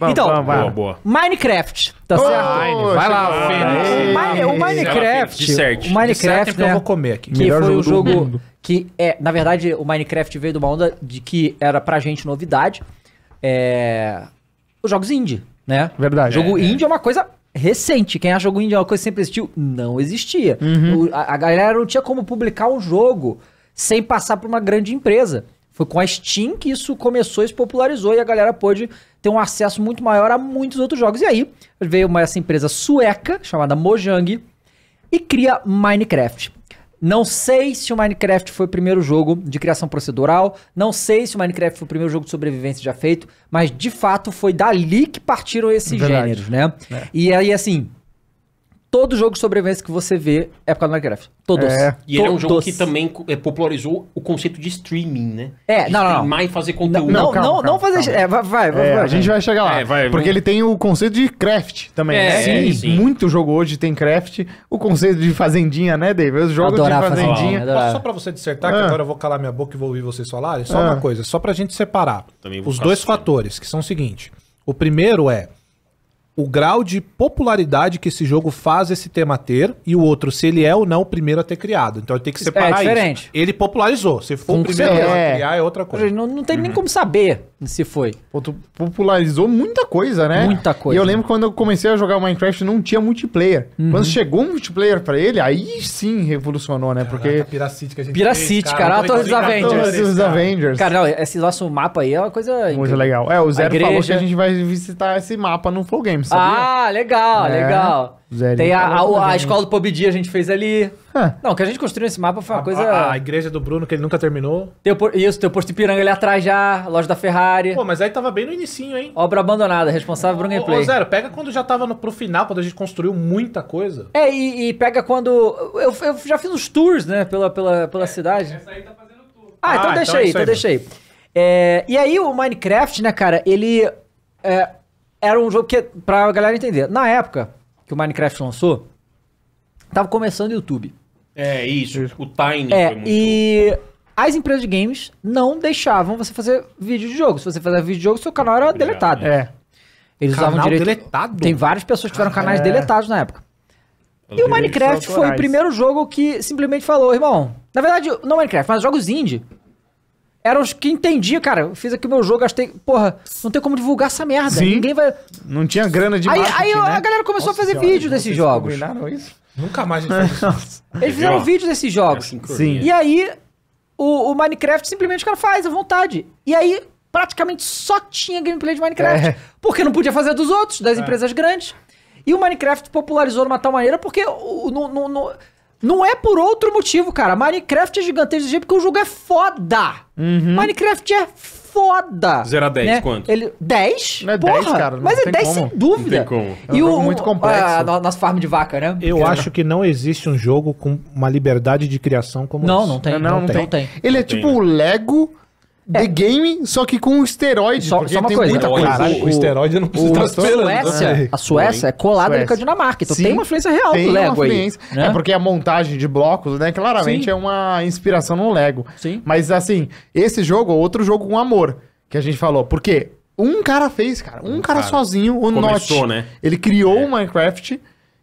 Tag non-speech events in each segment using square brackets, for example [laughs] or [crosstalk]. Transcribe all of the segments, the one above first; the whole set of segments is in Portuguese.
Vamos, então, vamos, boa, boa. Minecraft, tá oh, certo? Mine, vai lá, Fênix. O Minecraft, de certo. o Minecraft, né, eu vou comer aqui. que Melhor foi o jogo, que é, na verdade, o Minecraft veio de uma onda de que era pra gente novidade, é, os jogos indie, né? Verdade. Jogo é, indie é. é uma coisa recente. Quem acha jogo indie é uma coisa que sempre existiu, não existia. Uhum. O, a, a galera não tinha como publicar um jogo sem passar por uma grande empresa. Foi com a Steam que isso começou e se popularizou e a galera pôde ter um acesso muito maior a muitos outros jogos. E aí veio uma, essa empresa sueca chamada Mojang e cria Minecraft. Não sei se o Minecraft foi o primeiro jogo de criação procedural, não sei se o Minecraft foi o primeiro jogo de sobrevivência já feito, mas de fato foi dali que partiram esses Verdade. gêneros, né? É. E aí, assim, Todo jogo de sobrevivência que você vê é por causa do Minecraft. Todos. É. E ele é um jogo Todos. que também é, popularizou o conceito de streaming, né? É, de não, não. Streamar e fazer conteúdo. Não, não, calma, não, calma, não fazer. Calma. É, vai, vai, é, vai. A gente vai chegar lá. É, vai, porque ele tem o conceito de craft também. É, né? sim, sim, Muito jogo hoje tem craft. O conceito de fazendinha, né, David? Os jogos de fazendinha. Fazer, só pra você dissertar, ah. que agora eu vou calar minha boca e vou ouvir vocês falarem. Só ah. uma coisa, só pra gente separar os dois fatores, que são o seguinte. O primeiro é o grau de popularidade que esse jogo faz esse tema ter e o outro se ele é ou não o primeiro a ter criado. Então tem que é separar é, diferente. Isso. Ele popularizou. Se foi o primeiro é. a criar é outra coisa. Não, não tem uhum. nem como saber se foi. Pô, tu popularizou muita coisa, né? Muita coisa. E eu lembro quando eu comecei a jogar Minecraft não tinha multiplayer. Uhum. Quando chegou um multiplayer para ele, aí sim revolucionou, né? Porque Caraca, Piracite que a gente Piracite, fez, cara, cara todos os Avengers. Todos os Avengers. Cara, não, esse nosso mapa aí é uma coisa muito incrível. legal. É, o Zero falou que a gente vai visitar esse mapa no Flow Games sabia? Ah, legal, É, legal. Zerinho. Tem a, a, a escola do PUBG a gente fez ali. Ah. Não, o que a gente construiu nesse mapa foi uma coisa... A, a igreja do Bruno, que ele nunca terminou. Teu isso, tem o posto Ipiranga piranga ali atrás já, a loja da Ferrari. Pô, mas aí tava bem no inicinho, hein? Obra abandonada, responsável por um gameplay. ô, Zero, pega quando já tava no, pro final, quando a gente construiu muita coisa. É, e, e pega quando. Eu, eu já fiz uns tours, né, pela, pela, pela cidade. Essa aí tá fazendo tour. Ah, então Ah, então deixa é aí, então deixa aí. É, e aí o Minecraft, né, cara, ele. é, era um jogo que, pra galera entender, na época que o Minecraft lançou, tava começando o YouTube. É, isso. O Time é, foi muito... E as empresas de games não deixavam você fazer vídeo de jogo. Se você fazia vídeo de jogo, seu canal era é. deletado. É. Eles canal usavam direito. deletado? Tem várias pessoas que tiveram ah, canais é. deletados na época. e o Minecraft foi o primeiro jogo que simplesmente falou, irmão. Na verdade, não Minecraft, mas jogos indie eram os que entendiam, cara. Eu fiz aqui o meu jogo, gastei. Porra, não tem como divulgar essa merda. Sim. Ninguém vai. Não tinha grana de Aí, aí né? a galera começou Nossa a fazer vídeo desses jogos. Combinaram isso? Nunca mais a gente isso. Eles fizeram vídeo desses jogos. É assim Sim. E aí, o, o Minecraft simplesmente o cara faz à vontade. E aí, praticamente só tinha gameplay de Minecraft. É. Porque não podia fazer dos outros, das é. empresas grandes. E o Minecraft popularizou de uma tal maneira porque o, no, no, no não é por outro motivo, cara. Minecraft é gigantesco desse jeito porque o jogo é foda. Uhum. Minecraft é foda. 0 a 10, né? quanto? Ele, 10? Não é Porra, 10, cara. mas é 10 como. sem dúvida. Não tem como. É um o, muito complexo. A, nossa farm de vaca, né? Eu é. acho que não existe um jogo com uma liberdade de criação como não, esse. Não, não tem. Não, não, não tem. tem. Ele é tipo né? o Lego é. The Game, só que com esteroide. Só, só uma coisa. Muita coisa. o, o esteroide eu não preciso estar tá esperando. Né? Suécia, a Suécia é colada Suécia. com a Dinamarca. Então Sim, tem uma influência real do Lego aí. É né? É porque a montagem de blocos, né, claramente Sim. é uma inspiração no Lego. Sim. Mas assim, esse jogo é outro jogo com amor. Que a gente falou. Por quê? Um cara fez, cara. Um, um cara, cara, sozinho, o Começou, Notch. Né? Ele criou é. o Minecraft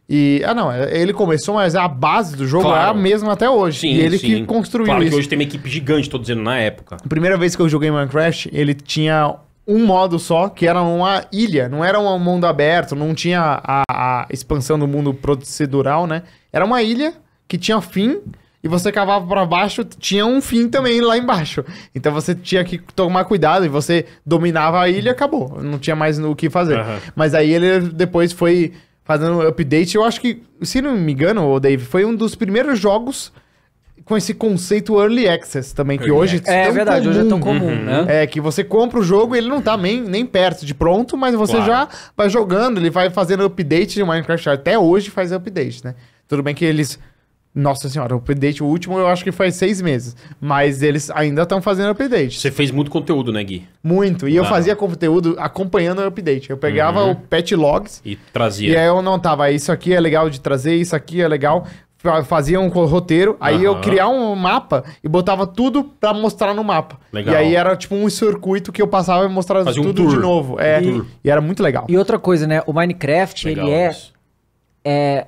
e, ah, não, é, ele começou, mas a base do jogo claro. é a mesma até hoje. Sim, e ele sim. que construiu claro isso. Claro que hoje tem uma equipe gigante, tô dizendo, na época. A primeira vez que eu joguei Minecraft, ele tinha um modo só, que era uma ilha, não era um mundo aberto, não tinha a, a expansão do mundo procedural, né? Era uma ilha que tinha fim, e você cavava para baixo, tinha um fim também lá embaixo. Então você tinha que tomar cuidado e você dominava a ilha, acabou. Não tinha mais o que fazer. Uhum. Mas aí ele depois foi fazendo update. Eu acho que, se não me engano, o Dave, foi um dos primeiros jogos com esse conceito early access também, early que hoje é, é verdade, comum. hoje é tão comum, uhum. né? É que você compra o jogo e ele não tá nem, nem perto de pronto, mas você claro. já vai jogando, ele vai fazendo update de Minecraft até hoje faz update, né? Tudo bem que eles nossa senhora, o update, o último eu acho que foi seis meses. Mas eles ainda estão fazendo update. Você fez muito conteúdo, né, Gui? Muito. E ah. eu fazia conteúdo acompanhando o update. Eu pegava uhum. o patch logs. E trazia. E aí eu não tava, ah, isso aqui é legal de trazer, isso aqui é legal fazia um roteiro, aí uhum. eu criava um mapa e botava tudo pra mostrar no mapa. Legal. E aí era tipo um circuito que eu passava e mostrava fazia tudo um de novo. É, e, e, era muito legal. E outra coisa, né? O Minecraft, legal ele é, é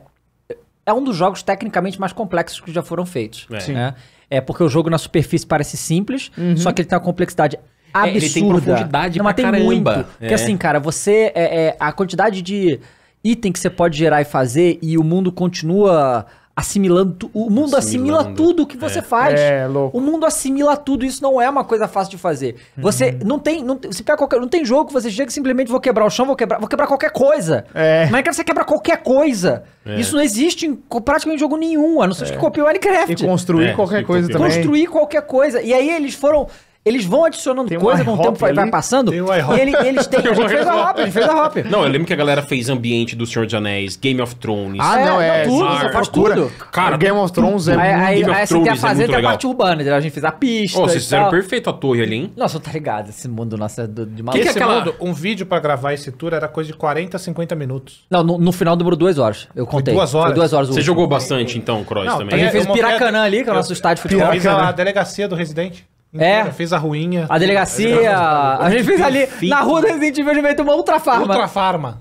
é um dos jogos tecnicamente mais complexos que já foram feitos. É, né? é porque o jogo na superfície parece simples, uhum. só que ele tem uma complexidade absurda. É, ele tem profundidade Não, pra tem caramba. muito. É. Porque assim, é. cara, você... É, é, a quantidade de item que você pode gerar e fazer e o mundo continua assimilando. O mundo assimila tudo o que você é. faz. É, louco. O mundo assimila tudo. Isso não é uma coisa fácil de fazer. Uhum. Você não tem. Não, você pega qualquer, não tem jogo que você chega e simplesmente vou quebrar o chão, vou quebrar, vou quebrar qualquer coisa. É. que você quebra qualquer coisa. É. Isso não existe em praticamente jogo nenhum, a não ser é. que copiou o Minecraft. E construir é, qualquer coisa também. Construir qualquer coisa. E aí eles foram. Eles vão adicionando coisa com o tempo vai, vai passando. Tem e ele, eles têm. [laughs] Tem a gente fez a Hop, a gente fez a Hop. Não, eu lembro que a galera fez ambiente do Senhor dos Anéis, Game of Thrones. Ah, é, não, é. Tudo, Mar, você faz tudo. Cara, o Game of Thrones é aí, muito aí, Game aí você quer é fazer é até a parte urbana, a gente fez a pista. Oh, vocês fizeram tal. perfeito a torre ali, hein? Nossa, tá ligado. Esse mundo nossa, do, de maluco. Que, que é mundo, um vídeo pra gravar esse tour era coisa de 40, 50 minutos. Não, no, no final demorou duas horas. Eu contei. Foi duas horas. Foi duas horas você jogou bastante, então, Cross, também. A gente é, fez Piracanã ali, que é o nosso estádio de futebol. A delegacia do residente. É. é. Fez a ruinha. A delegacia. A, gente fez ali. Na rua do Resident Evil a gente meteu uma Ultra Ultrafarma.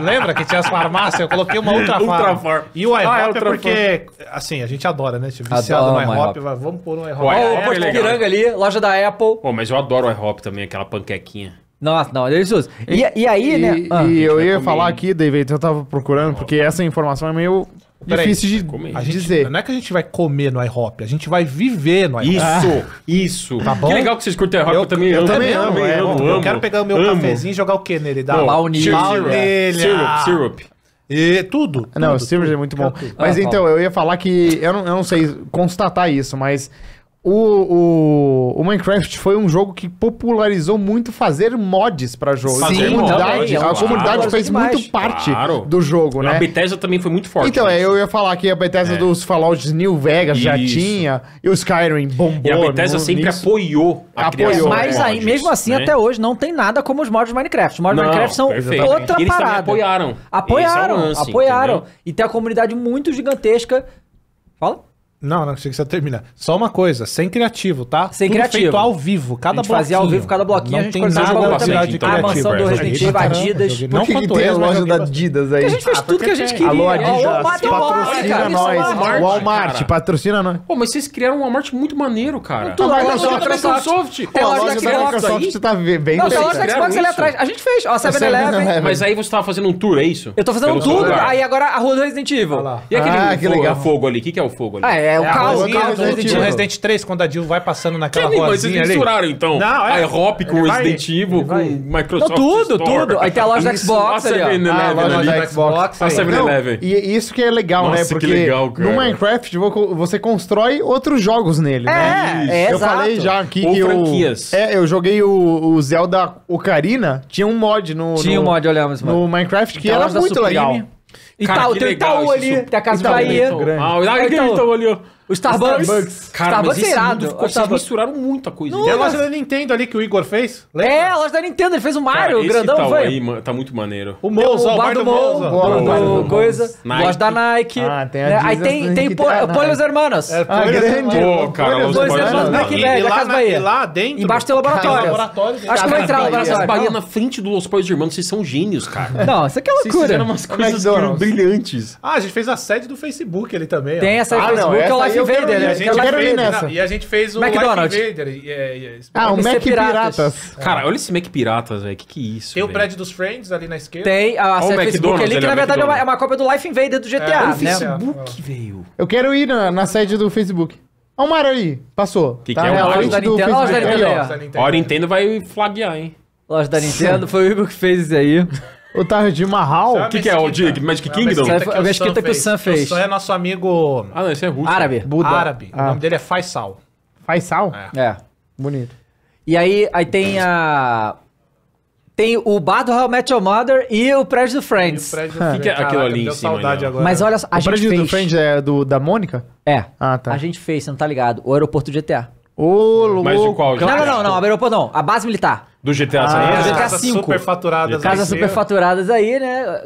Lembra que tinha as farmácias? Eu coloquei uma ultra farma. E o iHop ah, é, é porque, assim, a gente adora, né? Tipo, viciado no iHop, vamos pôr um iHop. O iHop é Piranga ali, loja da Apple. Pô, mas eu adoro o iHop também, aquela panquequinha. Nossa, não, é delicioso. E, e, e aí, e, né? Ah, e eu ia falar aqui, David, eu tava procurando, porque essa informação é meio Peraí, difícil de a gente, dizer. Não é que a gente vai comer no iHop, a gente vai viver no iHop. Isso, ah. isso. Tá bom? Que legal que vocês curtem iHop, eu, eu também eu amo. Também amo, é, amo, amo, Eu quero pegar o meu amo. cafezinho e jogar o que nele? Dá baunilha. Baunilha. Syrup, é. ah. syrup. E tudo. Não, tudo, o Silver é muito bom. Mas ah, tá. então, eu ia falar que. Eu não, eu não sei constatar isso, mas o, o, o, Minecraft foi um jogo que popularizou muito fazer mods para jogo. Sim, comunidade, é a comunidade claro, fez demais. muito parte claro. do jogo, né? A Bethesda também foi muito forte. Então, é, eu ia falar que a Bethesda é. dos Fallout New Vegas Isso. já tinha, e o Skyrim bombou. E a Bethesda no, sempre nisso. apoiou a apoiou, Mas aí, mesmo assim, né? até hoje, não tem nada como os mods Minecraft. Os mods de Minecraft são perfeito. outra Eles parada. apoiaram. Apoiaram, é lance, apoiaram. Entendeu? E tem a comunidade muito gigantesca Fala. Não, não, achei que você ia terminar. Só uma coisa, sem criativo, tá? Sem Tudo criativo. feito ao vivo, cada a gente bloquinho. fazia ao vivo, cada bloquinho, não a gente tem nada capacidade de criativa. A mansão do Resident Evil, Adidas. Não Por que, tem a loja da Adidas aí? Porque a gente fez ah, tudo que a gente queria. Alô, Adidas, Walmart, patrocina é cara, nós. É Walmart, Walmart patrocina nós. Pô, mas vocês criaram um Walmart muito maneiro, cara. Não, a loja da Microsoft. Tem a loja da Microsoft, você tá bem. Não, tem a loja da Xbox ali é atrás. A gente fez, ó, 7-Eleven. Mas aí você tava fazendo um tour, é isso? Eu tô fazendo um tour, aí agora a rua do Resident Evil. E aquele ah, fogo ali, o que é o fogo ali? é é, o é, caos o Resident Evil. Resident 3, quando a Jill vai passando naquela que Mas ali. Vocês misturaram, então, Não, é. Hop com vai, Resident Evil, com Microsoft Não, tudo, Store. tudo. Aí tem a loja da Xbox isso, ali, ó. Ah, né? a loja ali. Xbox. A 7-Eleven. E é isso que é legal, Nossa, né? Porque legal, no Minecraft você constrói outros jogos nele, né? É, é Eu falei já aqui que eu... É, eu joguei o Zelda Ocarina, tinha um mod no... Tinha um mod, olhamos, mano. No Minecraft, que então, era muito legal. Itaú, tá, tem tá Itaú ali, tem a Casa tá Bahia. Ah, o Itaú ali, ó. O Starbucks. Starbucks. Cara, Starbucks mas é é irado. ficou, Starbucks. misturaram muita coisa. Não, a loja da Nintendo ali que o Igor fez? Lembra? É, a loja da Nintendo. Ele fez o Mario, Cara, grandão, Esse tal aí, tá muito maneiro. O Monza, o, o bar do Monza. O do coisa. Nike. Loja da Nike. Ah, tem a né? Aí tem, tem po, ah, Polhos Hermanos. É, ah, grande. Pô, cara, os Polhos Hermanos. Aqui, velho, da é Casa Bahia. lá dentro... Embaixo tem laboratório. Acho que vai entrar o laboratório. Bahia na frente do Los Polhos Hermanos. Vocês são gênios, cara. Não, isso aqui é loucura. Vocês fizeram umas coisas brilhantes. Ah, a gente fez a sede do Facebook ali também. Tem a sede do Facebook, que é o Darth Vader. E a gente quero fez, né? ir nessa. não, e a gente fez o McDonald's. Darth Vader. e- é, e- é Ah, o Mac piratas. Piratas. É. Cara, olha esse Mac Piratas, velho. Que que é isso? Tem o prédio dos Friends ali na esquerda. Tem a o Facebook ali, que na verdade é uma, cópia do Life Invader do GTA, né? o Facebook, velho. Eu quero ir na, sede do Facebook. Olha o Mario ali. Passou. Que tá que é o Mario? Da Nintendo, da Nintendo, Olha, ó. a Nintendo vai flaguear, hein? Loja da Nintendo, foi o Igor que fez isso aí. O Taj Mahal? O que, que é o de Magic Kingdom? Isso é a mesquita que o Sam fez. O Sam é nosso amigo... Ah, não, esse é russo. Árabe. Buda. Árabe. Ah. O nome dele é Faisal. Faisal? É. é. Bonito. E aí, aí tem a... Tem o bar do How Met Your Mother e o prédio do Friends. O prédio [laughs] que, é aquilo ali em cima? Né? Agora. Mas olha só, a o gente fez... O prédio do Friends é do, da Mônica? É. Ah, tá. A gente fez, você não tá ligado, o aeroporto de GTA. Ô, louco. Mas de qual? Não, não, não, não, aeroporto não. A base militar. Do GTA San Andreas? Ah, GTA casas 5. superfaturadas. Né? superfaturadas aí, né?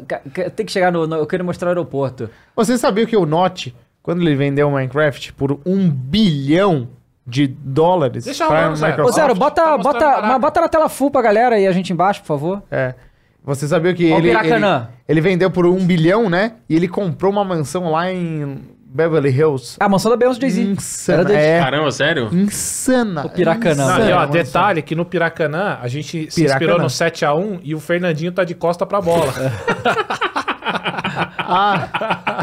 Tem que chegar no, no, Eu quero mostrar o aeroporto. Você sabia que o Notch, quando ele vendeu o Minecraft por um bilhão de dólares Deixa pra eu Microsoft... Ô, Zero, bota, tá bota, bota na tela full pra galera e a gente embaixo, por favor. É. Você sabia que ele, ele, ele vendeu por um bilhão, né? E ele comprou uma mansão lá em Beverly Hills. A mansão da Beyoncé Jay-Z. Insana. É. Caramba, sério? Insana. O Piracanã. Insana. Não, e, ó, detalhe que no Piracanã, a gente se inspirou no 7x1 e o Fernandinho tá de costa pra bola. É. [laughs] ah,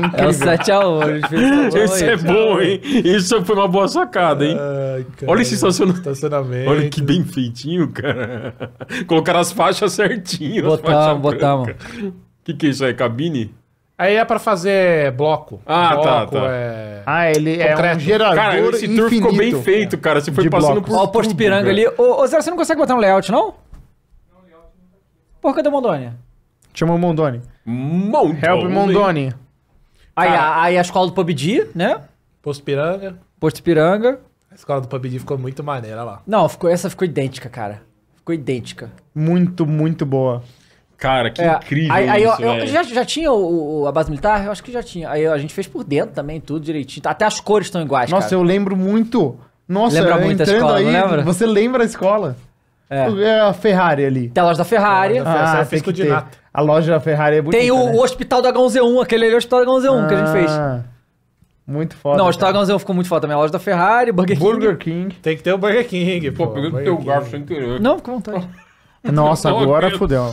incrível. é o 7x1. Isso é bom, hein? Isso foi uma boa sacada, hein? Ai, cara, Olha esse estacionamento. estacionamento. Olha que bem feitinho, cara. Colocaram as faixas certinho. Botamos, botamos. O que, que é isso aí? Cabine? Aí é pra fazer bloco. Ah, tá, bloco, tá, tá. É... Ah, ele é Concreto. um gerador Cara, esse infinito. tour ficou bem feito, cara. Você foi De passando blocos. por Ó, o posto tudo, piranga ali. Ô, ô, Zé, você não consegue botar um layout, não? Não, layout não tá aqui. cadê o Mondoni? Chama o Mondoni. Mondoni. Help Mondoni. Aí, a, aí a escola do PUBG, né? Posto Piranga. Posto Piranga. A escola do PUBG ficou muito maneira lá. Não, ficou, essa ficou idêntica, cara. Ficou idêntica. Muito, muito boa. Cara, que é, incrível aí, aí isso, eu, eu, já, já tinha o, o, a base militar? Eu acho que já tinha. Aí a gente fez por dentro também, tudo direitinho. Até as cores estão iguais, Nossa, cara. eu lembro muito. Nossa, lembra eu, muito a escola, aí, lembra? Você lembra a escola. É. é a Ferrari ali. Tem a loja da Ferrari. Ah, ah, é tem que ter. A loja da Ferrari é bonita, Tem o, né? o Hospital da H1Z1, aquele ali é o Hospital da H1Z1 ah, que a gente fez. Ah, muito foda. Não, o Hospital da H1Z1 ficou muito foda também. A loja da Ferrari, Burger King. Burger King. Tem que ter o Burger King. Pô, pegando teu garfo sem é querer. Não, fica à vontade. [laughs] É, Nossa, agora fodeu.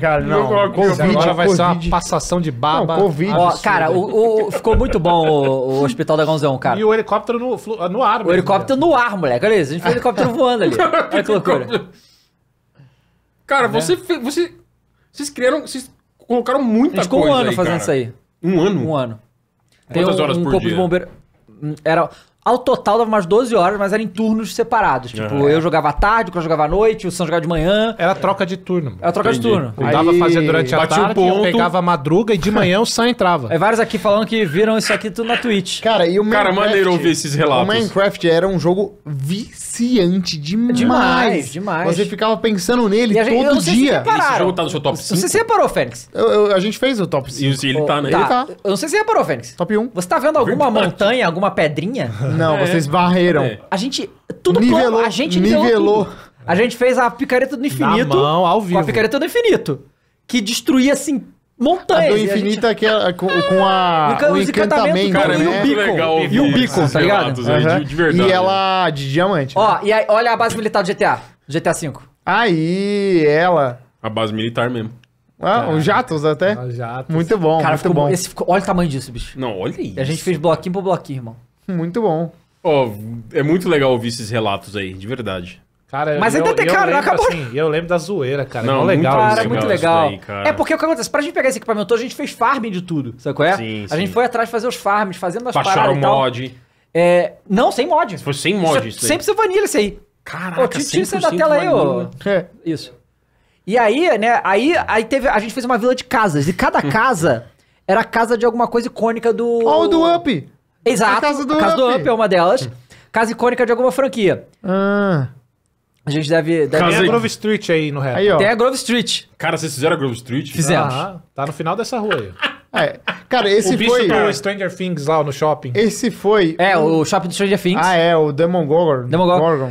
Cara, não. Covid, agora vai COVID. ser uma passação de baba. Não, Covid. Ó, cara, o, o, ficou muito bom o, o Hospital da Dragãozão, cara. E o helicóptero no, no ar, O helicóptero né? no ar, moleque. Olha isso. A gente fez o helicóptero voando ali. [laughs] Olha que loucura. Cara, é. você, você. Vocês criaram. Vocês colocaram muita coisa. A gente ficou um ano aí, fazendo cara. isso aí. Um ano? Um ano. Quantas Tem um, horas um por corpo dia? de bombeiro. Era ao total dava umas 12 horas, mas eram em turnos separados. Tipo, uhum. eu jogava à tarde, o jogava à noite, o Sam jogava de manhã. Era troca de turno. Mano. Era troca Entendi. de turno. Eu dava Aí... fazer durante a tarde, um ponto. pegava a madruga e de manhã o Sam entrava. [laughs] É vários aqui falando que viram isso aqui tudo na Twitch. Cara, e o Minecraft... Cara, maneiro ouvir esses relatos. O Minecraft era um jogo viciado viciante demais. Demais, demais. Você ficava pensando nele gente, todo eu dia. Se Esse jogo tá no seu top 5? Você se reparou, Fênix. Eu, eu, a gente fez o top 5. E ele tá, né? Tá. Ele tá. tá. Eu não sei se você reparou, Fênix. Top 1. Você tá vendo alguma Verdade. montanha, alguma pedrinha? [laughs] Não, é. vocês varreram. É. A gente. Tudo nivelou, como? A gente nivelou. nivelou. A gente fez a picareta do infinito. Não, mão, ao vivo. Com a picareta do infinito. Que destruía assim Montanha A do infinito a gente... É, é, é com, com [laughs] a, o encantamento, cara, é e o bico. E o bico, tá ligado? Uhum. De, verdade. E ela de diamante. Ó, né? e aí, olha a base militar do GTA. GTA V. Aí, ela. A base militar mesmo. Ah, Caraca. os jatos até. Os jatos. Muito bom, cara, muito bom. Esse, olha o tamanho disso, bicho. Não, olha isso. E a gente fez bloquinho por bloquinho, irmão. Muito bom. Ó, oh, é muito legal ouvir esses relatos aí, de verdade. Cara, mas eu, ainda então tem, cara, eu lembro, acabou. Assim, eu lembro da zoeira, cara. Não, é muito legal. Cara, legal muito legal. Daí, cara. É porque o que acontece? Pra gente pegar esse equipamento todo, a gente fez farming de tudo, sabe qual é? Sim, a sim. gente foi atrás de fazer os farms, fazendo as Baixaram paradas o mod. É, não, sem mod. foi sem mod isso, isso Sempre ser vanilla isso aí. Caraca, ô, tira, tira isso da tela aí, ô. Né? É. Isso. E aí, né, aí, aí teve, a gente fez uma vila de casas. E cada [laughs] casa era a casa de alguma coisa icônica do... Ó, oh, do Up! Exato. A casa do, a casa do up. up é uma delas. [laughs] casa icônica de alguma franquia. Ah... A gente deve. deve... Tem a Grove Street aí no rap. Aí, ó. Tem a Grove Street. Cara, vocês fizeram a Grove Street? Fizemos. Ah, tá no final dessa rua aí. É, cara, esse o foi. o Stranger Things lá no shopping. Esse foi. É, o shopping do Stranger Things. Ah, é, o Demon Gorgon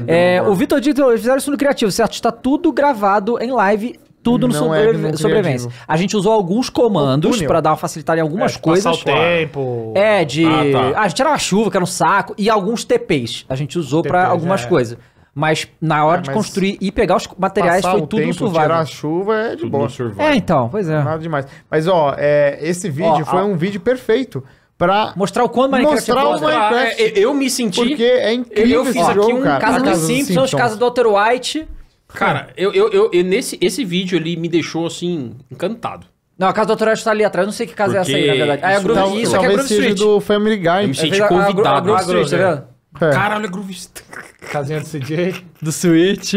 É, o Vitor Dito, eles fizeram isso no Criativo, certo? Tá tudo gravado em live tudo no sobrevi é, sobrevivência. A gente usou alguns comandos para dar uma em é, algumas é, coisas. Passar o tempo. É, de. Ah, tá. ah, a gente era uma chuva, que era um saco. E alguns TPs. A gente usou para algumas é. coisas. Mas na hora é, mas de construir e pegar os materiais foi tudo tempo, survival. Tirar a chuva é de boa. É, então, pois é. Nada demais. Mas, ó, é, esse vídeo ó, foi um vídeo perfeito pra mostrar o quanto Minecraft é mostrar é o Minecraft. Ah, eu me senti porque é incrível. Eu fiz aqui um cara. caso dos Simpsons, caso do Walter White. Cara, eu, eu, eu, eu, nesse esse vídeo ali me deixou assim encantado. Não, a casa do Dr. Ash tá ali atrás, não sei que casa porque é essa aí, na verdade. É a Grove, isso, isso aqui é Grove Street. do Family Guy. Eu me senti é ah, convidado. A, a, a, a Street, tá vendo? É. Caralho, é Groove. [laughs] Casinha do CJ. Do Switch.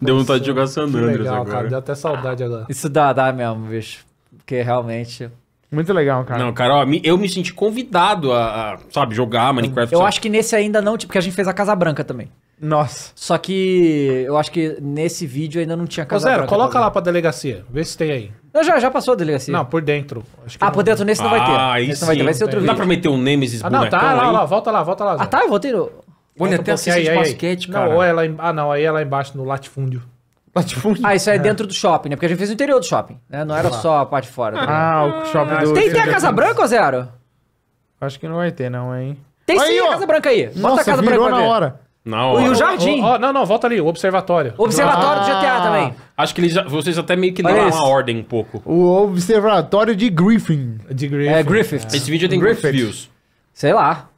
Deu vontade de jogar San Andreas legal, agora. Cara, deu até saudade agora. Isso dá, dá mesmo, bicho. Porque realmente. Muito legal, cara. Não, cara, ó, eu me senti convidado a, a sabe, jogar Minecraft. Eu acho que nesse ainda não, tipo, porque a gente fez a Casa Branca também. Nossa. Só que eu acho que nesse vídeo ainda não tinha Casa Ô, Zero, Branca. coloca também. lá pra delegacia. Vê se tem aí. Não, já, já passou a delegacia. Não, por dentro. ah, não. por dentro nesse não vai ter. Ah, isso. não Vai, ter. vai ser outro vídeo. Dá pra meter um Nemesis ah, não, tá, lá, lá, volta lá, volta lá. Ah, tá, eu voltei no... Olha, até assiste aí, basquete, aí. cara. Não, ou ela, é ah, não, aí é lá embaixo, no latifúndio. Latifúndio? Ah, isso é, é, dentro do shopping, né? Porque a gente fez o interior do shopping, né? Não era ah. só a parte de fora. Ah, o shopping ah, do... Tem, ter a Casa Branca ou zero? Acho que não vai ter, não, hein? Tem sim a Casa Branca aí. Bota a Casa Branca na hora. Não, e o jardim. O, o, não, não, volta ali, o observatório. Observatório ah, do GTA também. Acho que eles vocês até meio que deram uma ordem um pouco. O observatório de Griffin. De é, Griffin. É, Griffith. É. Esse vídeo tem Griffith. views? Sei lá.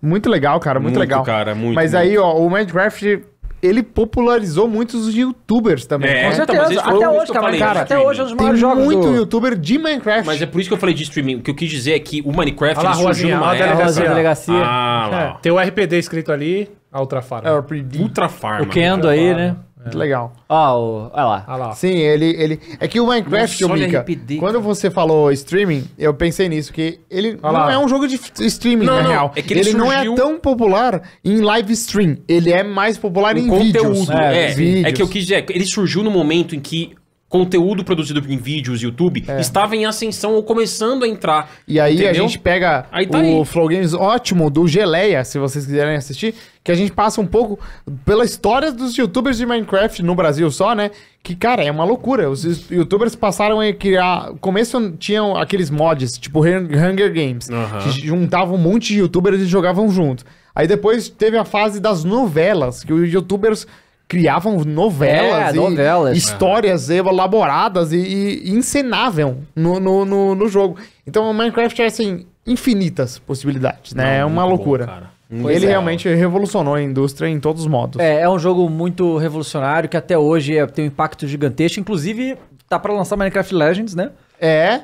Muito legal, cara, muito, muito legal. cara, muito. Mas muito. aí, ó, o Minecraft ele popularizou muitos youtubers também. É, com então, certeza. Então, até hoje, tá cara, cara né? até hoje é um dos maiores jogos. Tem muito do... youtuber de Minecraft. Mas é por isso que eu falei de streaming. O que eu quis dizer é que o Minecraft ah, lá, surgiu numa delegacia. Ah, lá. É, tem o RPD escrito ali, a Farm. É, o RPD. Ultrafarma. O Kendo aí, né? Muito é. legal. Ó, oh, olha lá. lá. Sim, ele, ele. É que o Minecraft, Nossa, Mika, RPD, quando você falou streaming, eu pensei nisso, que ele não lá. é um jogo de streaming, não, na não. real. É que ele, ele surgiu... não é tão popular em live stream. Ele é mais popular o em conteúdo. vídeos. É, é, vídeos. é que eu quis dizer, ele surgiu no momento em que conteúdo produzido em vídeos, YouTube, é. estava em ascensão ou começando a entrar. E aí entendeu? a gente pega tá o aí. Flow Games ótimo do Geleia, se vocês quiserem assistir, que a gente passa um pouco pela história dos youtubers de Minecraft no Brasil só, né? Que, cara, é uma loucura. Os youtubers passaram a criar. Começo tinham aqueles mods, tipo Hunger Games, uhum. que juntavam um monte de youtubers e jogavam junto. Aí depois teve a fase das novelas, que os youtubers criavam novelas, é, e novelas. histórias é. elaboradas e, e, encenavam no, no, no, no jogo. Então o Minecraft é assim, infinitas possibilidades, né? Não, é uma loucura. Bom, Pois ele é. realmente revolucionou a indústria em todos os modos. É, é um jogo muito revolucionário que até hoje é, tem um impacto gigantesco. Inclusive, tá para lançar Minecraft Legends, né? É.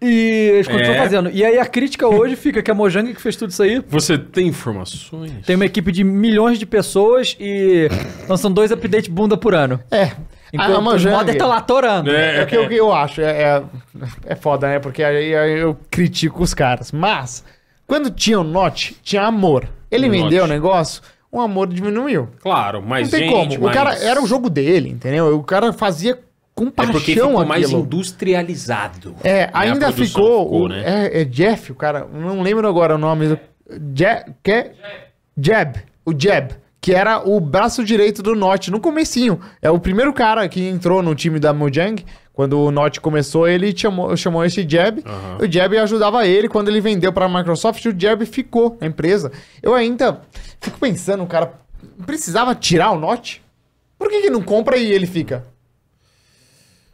E eles continuam é. fazendo. E aí a crítica hoje fica que é a Mojang que fez tudo isso aí. Você tem informações? Tem uma equipe de milhões de pessoas e lançam dois updates bunda por ano. É. Enquanto ah, a Mojang... os tá lá torando. É, é, o que eu, acho. É, é, é, foda, né? Porque aí, eu critico os caras. Mas, quando tinha o Note, tinha amor. Ele vendeu o negócio o amor diminuiu. Claro, mas. Não tem gente, como. O mas... cara era o jogo dele, entendeu? O cara fazia com paixão é porque ficou mais industrializado. É, né? ainda ficou, ficou o, né? é, é, Jeff, o cara, não lembro agora o nome, Jeff que? Jeb, o Jeb, que era o braço direito do Norte no comecinho. É o primeiro cara que entrou no time da Mojang, quando o Norte começou, ele chamou, chamou esse Jeb, uhum. o Jeb ajudava ele, quando ele vendeu para a Microsoft, o Jeb ficou na empresa. Eu ainda fico pensando, o cara precisava tirar o Norte? Por que, que não compra e ele fica?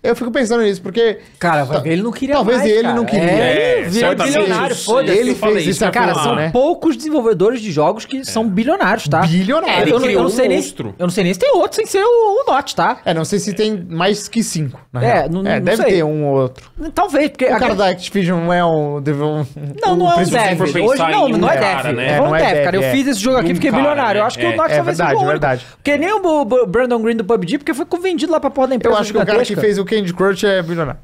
Eu fico pensando nisso, porque. Cara, vai ver, ele não queria Talvez mais, ele cara. não queria. É, é ele virou é bilionário, foda-se. Ele fez isso. Né? Cara, são né? poucos desenvolvedores de jogos que é. são bilionários, tá? bilionário É, eu, eu, não sei um nem, monstro. eu não sei nem se tem outro sem ser o, o Not, tá? É, não sei se tem mais que cinco. é, não, é, não deve sei. ter um ou outro. Talvez, porque. O cara a... da Activision não é um. Deve um não, não é um dev. Hoje não, não é dev. É, não é dev, cara. Né? É, eu fiz esse jogo aqui e fiquei bilionário. Eu acho que né? o Not talvez seja o único. Porque nem o Brandon Green do PUBG, porque foi vendido lá pra porra da empresa. Eu acho que o cara que fez o Candy Crush é bilionário.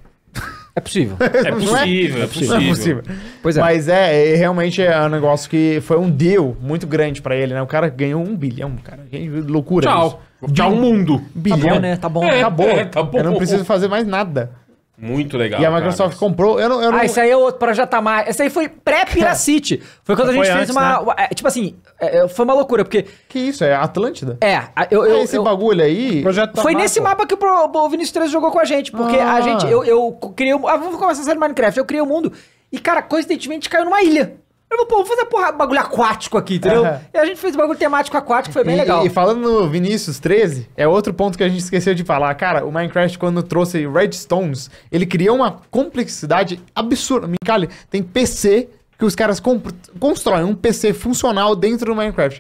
É possível. É possível, [laughs] é possível. é, é possível. Pois é. Mas é, é, realmente é um negócio que foi um deal muito grande pra ele, né? O cara ganhou um bilhão, cara. loucura. Tchau. Isso. Tchau, mundo. Bilhão. Tá bom, né? Tá bom. É, tá bom. É, tá bom. Eu não preciso fazer mais nada. Muito legal. E a Microsoft cara. comprou. Eu não, eu ah, não... Ah, isso aí é outro para tá mais Essa aí foi pré-Piracity. [laughs] Foi quando a gente fez antes, uma. Né? É, é, tipo assim, é, foi uma loucura, porque. Que isso? É Atlântida? É. Eu, eu, é esse eu... bagulho aí. Projeto foi nesse mapa que o, o Vinícius 13 jogou com a gente. Porque ah. a gente. Eu, eu criei. Ah, vamos começar a série Minecraft. Eu criei o um mundo. E, cara, coincidentemente caiu numa ilha. Eu vou, pô, vou fazer porra, bagulho aquático aqui, entendeu? Uhum. E a gente fez bagulho temático aquático, foi bem e, legal. E falando no Vinícius 13, é outro ponto que a gente esqueceu de falar. Cara, o Minecraft, quando trouxe Redstones, ele criou uma complexidade absurda. me Mincali, tem PC que os caras constroem um PC funcional dentro do Minecraft.